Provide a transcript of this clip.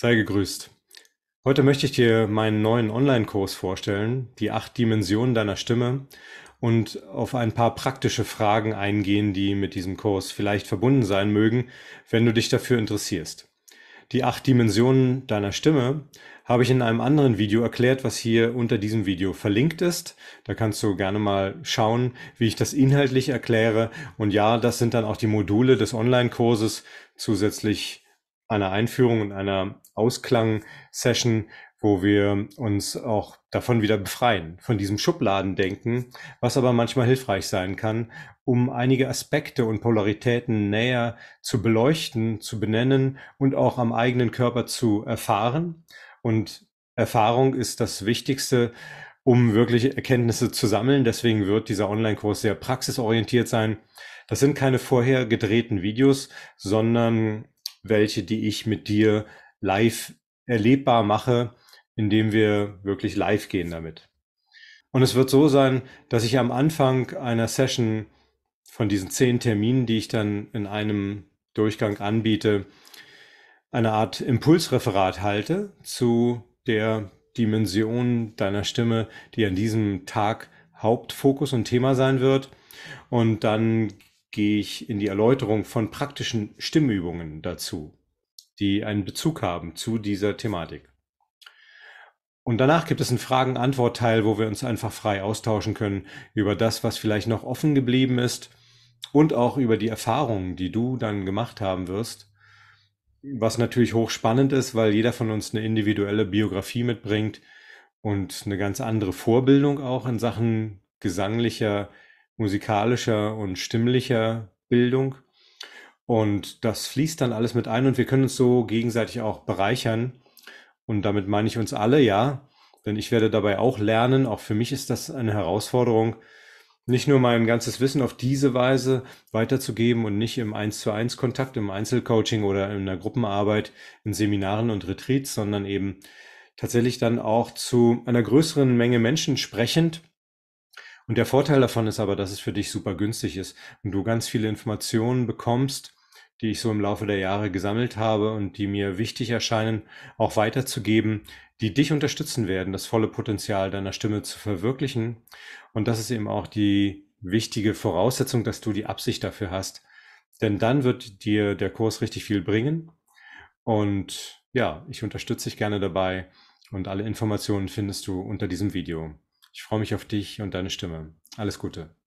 Sei gegrüßt. Heute möchte ich dir meinen neuen Online-Kurs vorstellen, die acht Dimensionen deiner Stimme und auf ein paar praktische Fragen eingehen, die mit diesem Kurs vielleicht verbunden sein mögen, wenn du dich dafür interessierst. Die acht Dimensionen deiner Stimme habe ich in einem anderen Video erklärt, was hier unter diesem Video verlinkt ist. Da kannst du gerne mal schauen, wie ich das inhaltlich erkläre. Und ja, das sind dann auch die Module des Online-Kurses zusätzlich einer Einführung und einer Ausklang-Session, wo wir uns auch davon wieder befreien, von diesem Schubladendenken, was aber manchmal hilfreich sein kann, um einige Aspekte und Polaritäten näher zu beleuchten, zu benennen und auch am eigenen Körper zu erfahren. Und Erfahrung ist das Wichtigste, um wirklich Erkenntnisse zu sammeln. Deswegen wird dieser Online-Kurs sehr praxisorientiert sein. Das sind keine vorher gedrehten Videos, sondern welche, die ich mit dir live erlebbar mache, indem wir wirklich live gehen damit. Und es wird so sein, dass ich am Anfang einer Session von diesen zehn Terminen, die ich dann in einem Durchgang anbiete, eine Art Impulsreferat halte zu der Dimension deiner Stimme, die an diesem Tag Hauptfokus und Thema sein wird. Und dann gehe ich in die Erläuterung von praktischen Stimmübungen dazu, die einen Bezug haben zu dieser Thematik. Und danach gibt es einen Fragen-Antwort-Teil, wo wir uns einfach frei austauschen können über das, was vielleicht noch offen geblieben ist und auch über die Erfahrungen, die du dann gemacht haben wirst. Was natürlich hochspannend ist, weil jeder von uns eine individuelle Biografie mitbringt und eine ganz andere Vorbildung auch in Sachen gesanglicher musikalischer und stimmlicher Bildung. Und das fließt dann alles mit ein und wir können uns so gegenseitig auch bereichern. Und damit meine ich uns alle, ja. Denn ich werde dabei auch lernen. Auch für mich ist das eine Herausforderung, nicht nur mein ganzes Wissen auf diese Weise weiterzugeben und nicht im 1 zu 1 Kontakt, im Einzelcoaching oder in der Gruppenarbeit, in Seminaren und Retreats, sondern eben tatsächlich dann auch zu einer größeren Menge Menschen sprechend und der Vorteil davon ist aber, dass es für dich super günstig ist und du ganz viele Informationen bekommst, die ich so im Laufe der Jahre gesammelt habe und die mir wichtig erscheinen, auch weiterzugeben, die dich unterstützen werden, das volle Potenzial deiner Stimme zu verwirklichen. Und das ist eben auch die wichtige Voraussetzung, dass du die Absicht dafür hast. Denn dann wird dir der Kurs richtig viel bringen. Und ja, ich unterstütze dich gerne dabei und alle Informationen findest du unter diesem Video. Ich freue mich auf dich und deine Stimme. Alles Gute.